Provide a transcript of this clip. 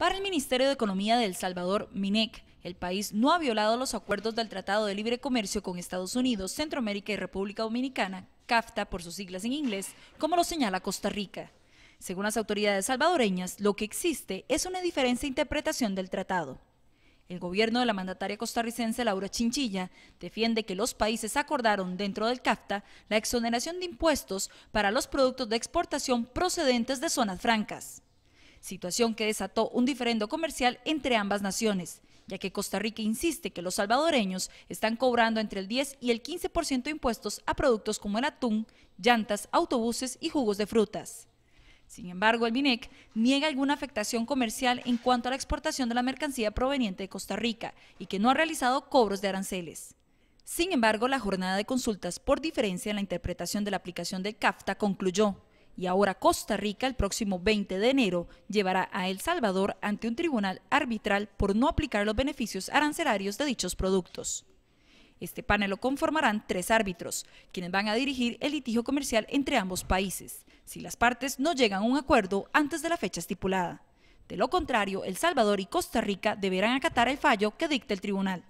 Para el Ministerio de Economía de El Salvador, MINEC, el país no ha violado los acuerdos del Tratado de Libre Comercio con Estados Unidos, Centroamérica y República Dominicana, CAFTA por sus siglas en inglés, como lo señala Costa Rica. Según las autoridades salvadoreñas, lo que existe es una diferencia de interpretación del tratado. El gobierno de la mandataria costarricense Laura Chinchilla defiende que los países acordaron dentro del CAFTA la exoneración de impuestos para los productos de exportación procedentes de zonas francas situación que desató un diferendo comercial entre ambas naciones ya que Costa Rica insiste que los salvadoreños están cobrando entre el 10 y el 15% de impuestos a productos como el atún, llantas, autobuses y jugos de frutas. Sin embargo, el MINEC niega alguna afectación comercial en cuanto a la exportación de la mercancía proveniente de Costa Rica y que no ha realizado cobros de aranceles. Sin embargo, la jornada de consultas por diferencia en la interpretación de la aplicación del CAFTA concluyó y ahora Costa Rica el próximo 20 de enero llevará a El Salvador ante un tribunal arbitral por no aplicar los beneficios arancelarios de dichos productos. Este panel lo conformarán tres árbitros, quienes van a dirigir el litigio comercial entre ambos países, si las partes no llegan a un acuerdo antes de la fecha estipulada. De lo contrario, El Salvador y Costa Rica deberán acatar el fallo que dicta el tribunal.